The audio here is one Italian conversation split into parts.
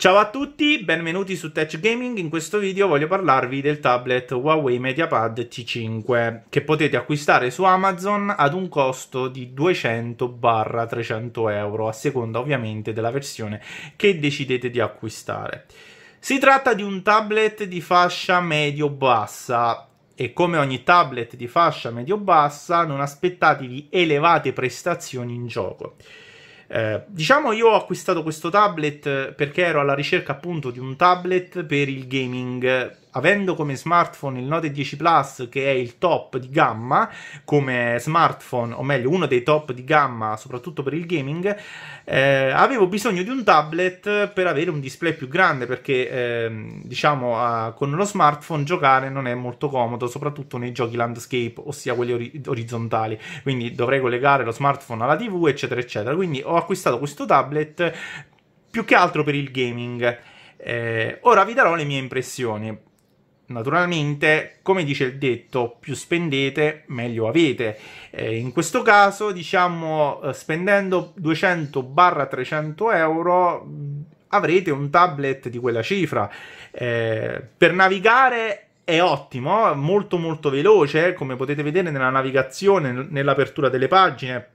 Ciao a tutti, benvenuti su Tech Gaming. In questo video voglio parlarvi del tablet Huawei MediaPad T5 che potete acquistare su Amazon ad un costo di 200-300 euro, a seconda ovviamente della versione che decidete di acquistare. Si tratta di un tablet di fascia medio-bassa, e come ogni tablet di fascia medio-bassa non aspettatevi elevate prestazioni in gioco. Eh, diciamo io ho acquistato questo tablet perché ero alla ricerca appunto di un tablet per il gaming avendo come smartphone il Note 10 Plus che è il top di gamma come smartphone, o meglio uno dei top di gamma soprattutto per il gaming, eh, avevo bisogno di un tablet per avere un display più grande perché eh, diciamo eh, con lo smartphone giocare non è molto comodo, soprattutto nei giochi landscape, ossia quelli ori- orizzontali, quindi dovrei collegare lo smartphone alla TV, eccetera, eccetera. Quindi ho acquistato questo tablet più che altro per il gaming. Eh, ora vi darò le mie impressioni naturalmente, come dice il detto, più spendete, meglio avete. Eh, in questo caso, diciamo, eh, spendendo 200-300 euro mm, avrete un tablet di quella cifra. Eh, per navigare è ottimo, molto molto veloce, eh, come potete vedere nella navigazione, nell'apertura delle pagine.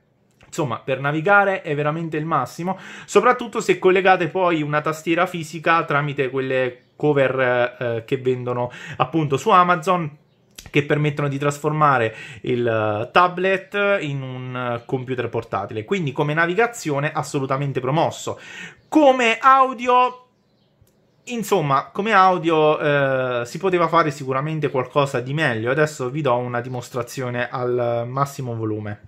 Insomma, per navigare è veramente il massimo, soprattutto se collegate poi una tastiera fisica tramite quelle cover eh, che vendono appunto su Amazon che permettono di trasformare il eh, tablet in un eh, computer portatile. Quindi come navigazione assolutamente promosso. Come audio Insomma, come audio eh, si poteva fare sicuramente qualcosa di meglio. Adesso vi do una dimostrazione al eh, massimo volume.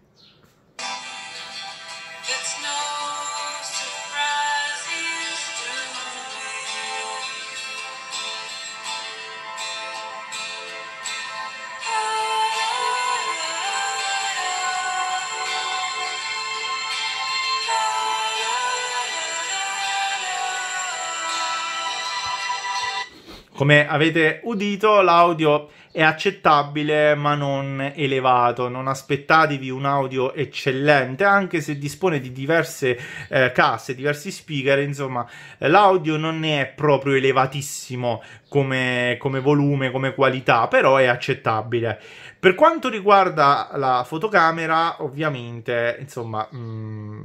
Come avete udito, l'audio è accettabile ma non elevato. Non aspettatevi un audio eccellente, anche se dispone di diverse eh, casse, diversi speaker. Insomma, l'audio non è proprio elevatissimo come, come volume, come qualità, però è accettabile. Per quanto riguarda la fotocamera, ovviamente, insomma, mh, mm,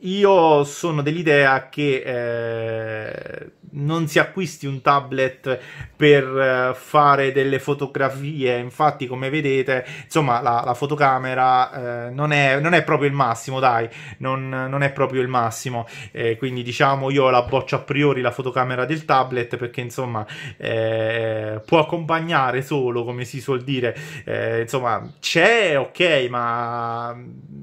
io sono dell'idea che. Eh, non si acquisti un tablet per eh, fare delle fotografie. Infatti, come vedete, insomma, la, la fotocamera eh, non, è, non, è, proprio il massimo, dai, non, non è proprio il massimo. Eh, quindi, diciamo, io la boccio a priori la fotocamera del tablet perché, insomma, eh, può accompagnare solo, come si suol dire. Eh, insomma, c'è, ok, ma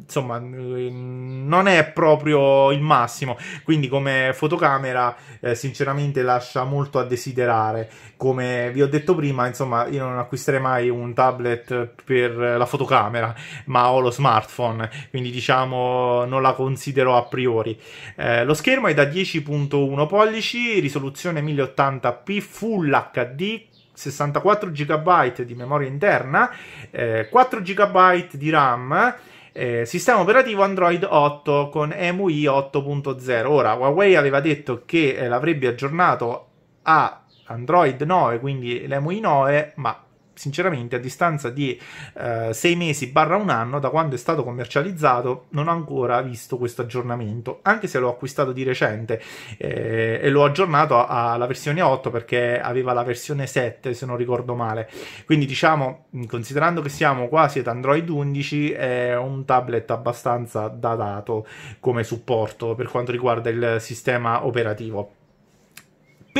insomma, non è proprio il massimo. Quindi, come fotocamera, eh, sinceramente veramente lascia molto a desiderare. Come vi ho detto prima, insomma, io non acquisterei mai un tablet per la fotocamera, ma ho lo smartphone, quindi diciamo non la considero a priori. Eh, lo schermo è da 10.1 pollici, risoluzione 1080p, Full HD, 64 GB di memoria interna, eh, 4 GB di RAM eh, sistema operativo Android 8 con EMUI 8.0. Ora, Huawei aveva detto che eh, l'avrebbe aggiornato a Android 9, quindi l'EMUI 9, ma sinceramente a distanza di eh, sei mesi barra un anno da quando è stato commercializzato non ho ancora visto questo aggiornamento anche se l'ho acquistato di recente eh, e l'ho aggiornato alla versione 8 perché aveva la versione 7 se non ricordo male quindi diciamo considerando che siamo quasi ad Android 11 è un tablet abbastanza datato come supporto per quanto riguarda il sistema operativo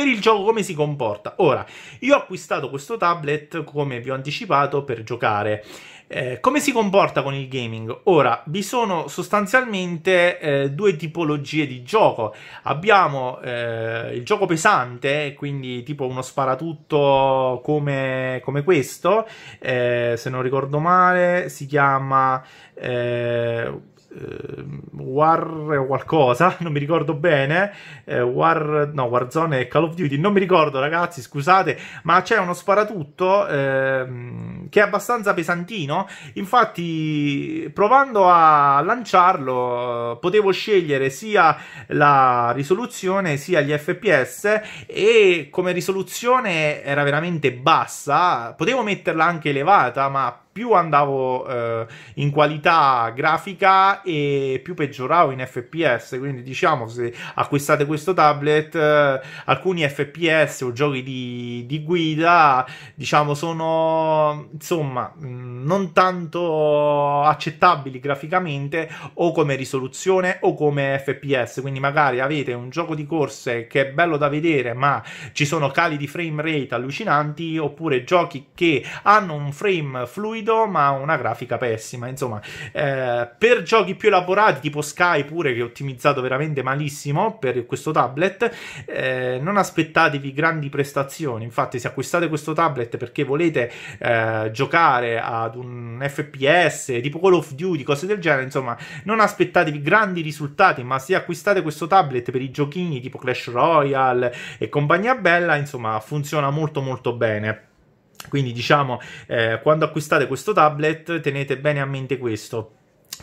per il gioco come si comporta. Ora, io ho acquistato questo tablet, come vi ho anticipato, per giocare. Eh, come si comporta con il gaming? Ora, vi sono sostanzialmente eh, due tipologie di gioco. Abbiamo eh, il gioco pesante, quindi tipo uno sparatutto come, come questo, eh, se non ricordo male, si chiama... Eh, Ehm, War o qualcosa, non mi ricordo bene, eh, War, no, Warzone e Call of Duty, non mi ricordo ragazzi, scusate, ma c'è uno sparatutto ehm, che è abbastanza pesantino. Infatti, provando a lanciarlo, potevo scegliere sia la risoluzione sia gli FPS e come risoluzione era veramente bassa. Potevo metterla anche elevata, ma più andavo eh, in qualità grafica e più peggioravo in FPS. Quindi, diciamo, se acquistate questo tablet, eh, alcuni FPS o giochi di, di guida, diciamo, sono insomma, mm, non tanto accettabili graficamente o come risoluzione o come FPS. Quindi magari avete un gioco di corse che è bello da vedere, ma ci sono cali di frame rate allucinanti, oppure giochi che hanno un frame fluido ma una grafica pessima. Insomma, eh, per giochi più elaborati, tipo Sky pure che è ottimizzato veramente malissimo per questo tablet, eh, non aspettatevi grandi prestazioni. Infatti, se acquistate questo tablet perché volete eh, giocare ad un FPS tipo Call of Duty, cose del genere, insomma, non aspettatevi grandi risultati, ma se acquistate questo tablet per i giochini tipo Clash Royale e compagnia bella, insomma, funziona molto molto bene. Quindi diciamo, eh, quando acquistate questo tablet tenete bene a mente questo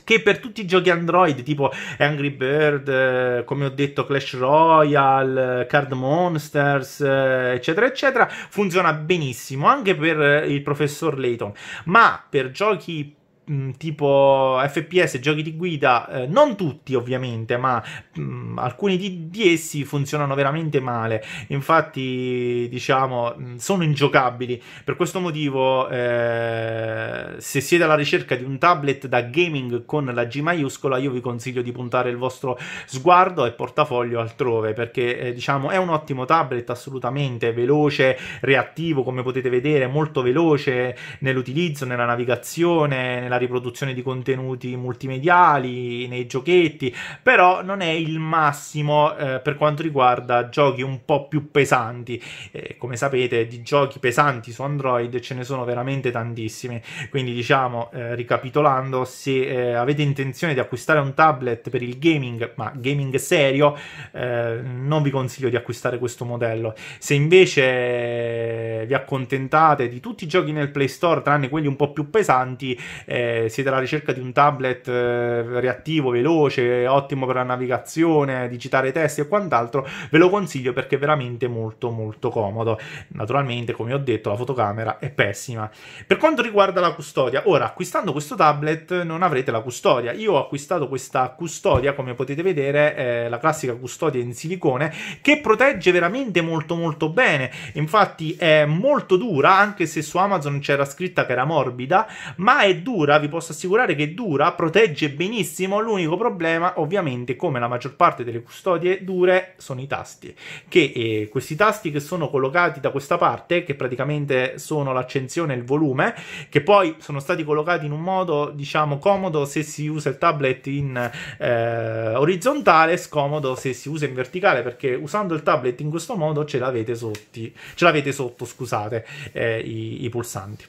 che per tutti i giochi Android tipo Angry Bird, eh, come ho detto Clash Royale, eh, Card Monsters, eh, eccetera eccetera, funziona benissimo anche per il professor Layton, ma per giochi Mm, tipo FPS, giochi di guida, eh, non tutti ovviamente, ma mh, mm, alcuni di, di, essi funzionano veramente male. Infatti, diciamo, mh, mm, sono ingiocabili. Per questo motivo, eh, se siete alla ricerca di un tablet da gaming con la G maiuscola, io vi consiglio di puntare il vostro sguardo e portafoglio altrove, perché eh, diciamo è un ottimo tablet assolutamente veloce, reattivo, come potete vedere, molto veloce nell'utilizzo, nella navigazione, nella nella riproduzione di contenuti multimediali, nei giochetti, però non è il massimo eh, per quanto riguarda giochi un po' più pesanti. Eh, come sapete, di giochi pesanti su Android ce ne sono veramente tantissimi, quindi diciamo, eh, ricapitolando, se eh, avete intenzione di acquistare un tablet per il gaming, ma gaming serio, eh, non vi consiglio di acquistare questo modello. Se invece eh, vi accontentate di tutti i giochi nel Play Store, tranne quelli un po' più pesanti, eh, siete alla ricerca di un tablet eh, reattivo, veloce, ottimo per la navigazione, digitare testi e quant'altro, ve lo consiglio perché è veramente molto molto comodo. Naturalmente, come ho detto, la fotocamera è pessima. Per quanto riguarda la custodia, ora acquistando questo tablet non avrete la custodia. Io ho acquistato questa custodia, come potete vedere, eh, la classica custodia in silicone che protegge veramente molto molto bene. Infatti è molto dura, anche se su Amazon c'era scritta che era morbida, ma è dura dura, vi posso assicurare che dura, protegge benissimo, l'unico problema ovviamente come la maggior parte delle custodie dure sono i tasti, che eh, questi tasti che sono collocati da questa parte, che praticamente sono l'accensione e il volume, che poi sono stati collocati in un modo diciamo comodo se si usa il tablet in eh, orizzontale, scomodo se si usa in verticale, perché usando il tablet in questo modo ce l'avete, sotti, ce l'avete sotto, scusate, eh, i, i pulsanti.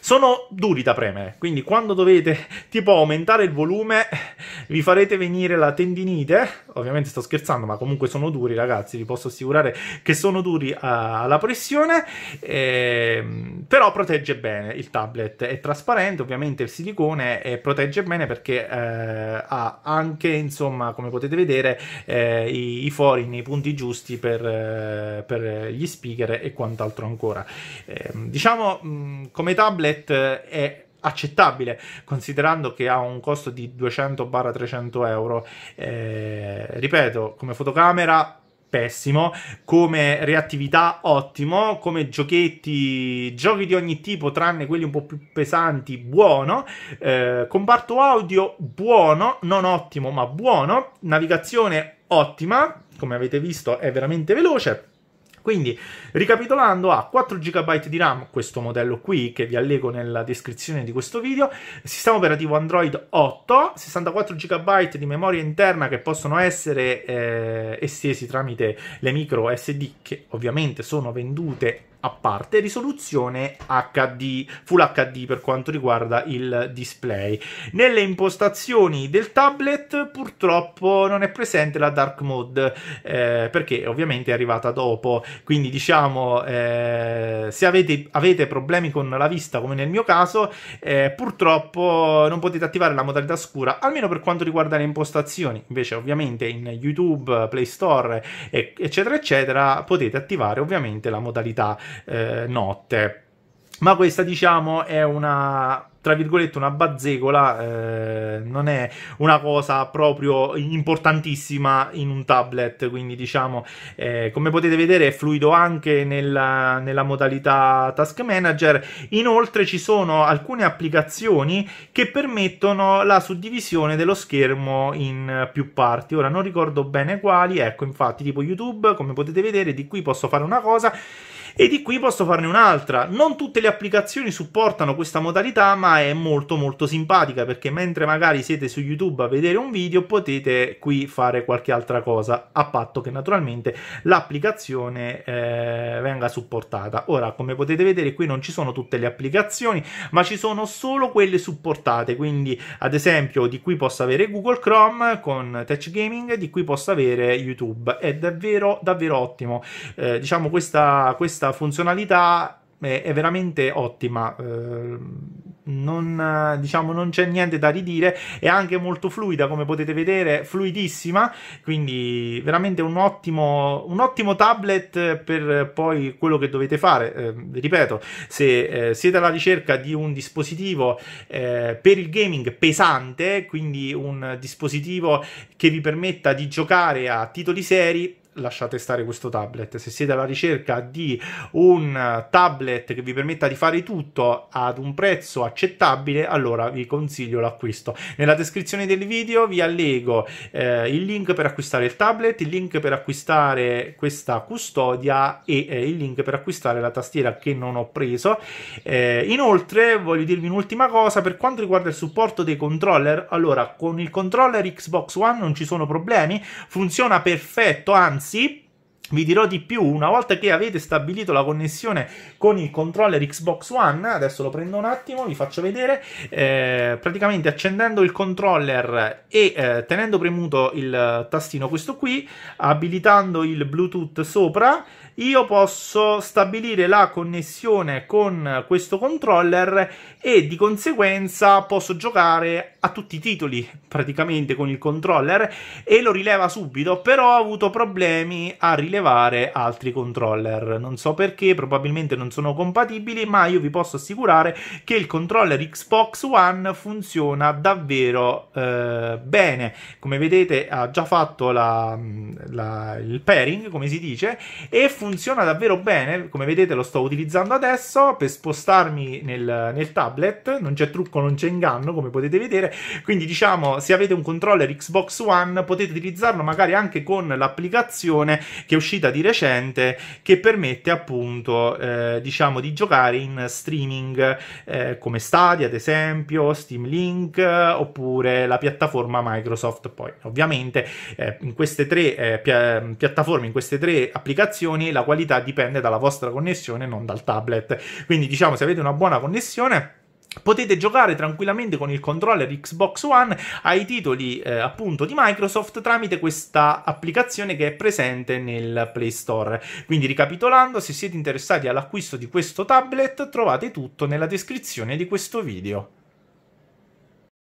Sono duri da premere, quindi quando dovete tipo aumentare il volume vi farete venire la tendinite, ovviamente sto scherzando ma comunque sono duri ragazzi, vi posso assicurare che sono duri eh, alla pressione, ehm, però protegge bene il tablet, è trasparente ovviamente il silicone e protegge bene perché eh, ha anche insomma come potete vedere eh, i, i, fori nei punti giusti per, eh, per gli speaker e quant'altro ancora. Ehm, diciamo mh, come tablet eh, è accettabile considerando che ha un costo di 200-300 euro eh, ripeto come fotocamera pessimo come reattività ottimo come giochetti giochi di ogni tipo tranne quelli un po' più pesanti buono eh, comparto audio buono non ottimo ma buono navigazione ottima come avete visto è veramente veloce quindi, ricapitolando, ha 4 GB di RAM questo modello qui che vi allego nella descrizione di questo video, sistema operativo Android 8, 64 GB di memoria interna che possono essere eh, estesi tramite le micro SD che ovviamente sono vendute a parte, risoluzione HD, Full HD per quanto riguarda il display. Nelle impostazioni del tablet purtroppo non è presente la dark mode eh, perché ovviamente è arrivata dopo, quindi diciamo eh, se avete, avete, problemi con la vista come nel mio caso eh, purtroppo non potete attivare la modalità scura, almeno per quanto riguarda le impostazioni, invece ovviamente in YouTube, Play Store eccetera eccetera potete attivare ovviamente la modalità eh, notte. Ma questa, diciamo, è una tra virgolette una bazzegola eh, non è una cosa proprio importantissima in un tablet quindi diciamo eh, come potete vedere è fluido anche nella, nella, modalità task manager inoltre ci sono alcune applicazioni che permettono la suddivisione dello schermo in più parti ora non ricordo bene quali ecco infatti tipo youtube come potete vedere di qui posso fare una cosa e di qui posso farne un'altra. Non tutte le applicazioni supportano questa modalità, ma è molto molto simpatica perché mentre magari siete su YouTube a vedere un video, potete qui fare qualche altra cosa, a patto che naturalmente l'applicazione eh, venga supportata. Ora, come potete vedere, qui non ci sono tutte le applicazioni, ma ci sono solo quelle supportate. Quindi, ad esempio, di qui posso avere Google Chrome con Touch Gaming, di qui posso avere YouTube. È davvero davvero ottimo. Eh, diciamo questa, questa questa funzionalità è, eh, è veramente ottima. Eh, non, diciamo, non c'è niente da ridire, è anche molto fluida come potete vedere, fluidissima, quindi veramente un ottimo, un ottimo tablet per poi quello che dovete fare. Eh, ripeto, se eh, siete alla ricerca di un dispositivo eh, per il gaming pesante, quindi un dispositivo che vi permetta di giocare a titoli seri, lasciate stare questo tablet. Se siete alla ricerca di un tablet che vi permetta di fare tutto ad un prezzo accettabile, allora vi consiglio l'acquisto. Nella descrizione del video vi allego eh, il link per acquistare il tablet, il link per acquistare questa custodia e eh, il link per acquistare la tastiera che non ho preso. Eh, inoltre voglio dirvi un'ultima cosa per quanto riguarda il supporto dei controller. Allora, con il controller Xbox One non ci sono problemi, funziona perfetto, anzi Prinzip Vi dirò di più, una volta che avete stabilito la connessione con il controller Xbox One, adesso lo prendo un attimo, vi faccio vedere, eh, praticamente accendendo il controller e eh, tenendo premuto il tastino questo qui, abilitando il Bluetooth sopra, io posso stabilire la connessione con questo controller e di conseguenza posso giocare a tutti i titoli praticamente con il controller e lo rileva subito, però ho avuto problemi a rilevare sollevare altri controller. Non so perché, probabilmente non sono compatibili, ma io vi posso assicurare che il controller Xbox One funziona davvero eh, bene. Come vedete ha già fatto la, la, il pairing, come si dice, e funziona davvero bene. Come vedete lo sto utilizzando adesso per spostarmi nel, nel tablet, non c'è trucco, non c'è inganno, come potete vedere. Quindi diciamo, se avete un controller Xbox One potete utilizzarlo magari anche con l'applicazione che uscirà uscita di recente che permette appunto eh, diciamo di giocare in streaming eh, come Stadia ad esempio, Steam Link oppure la piattaforma Microsoft poi ovviamente eh, in queste tre eh, pia piattaforme in queste tre applicazioni la qualità dipende dalla vostra connessione non dal tablet quindi diciamo se avete una buona connessione Potete giocare tranquillamente con il controller Xbox One ai titoli eh, appunto di Microsoft tramite questa applicazione che è presente nel Play Store. Quindi ricapitolando, se siete interessati all'acquisto di questo tablet trovate tutto nella descrizione di questo video.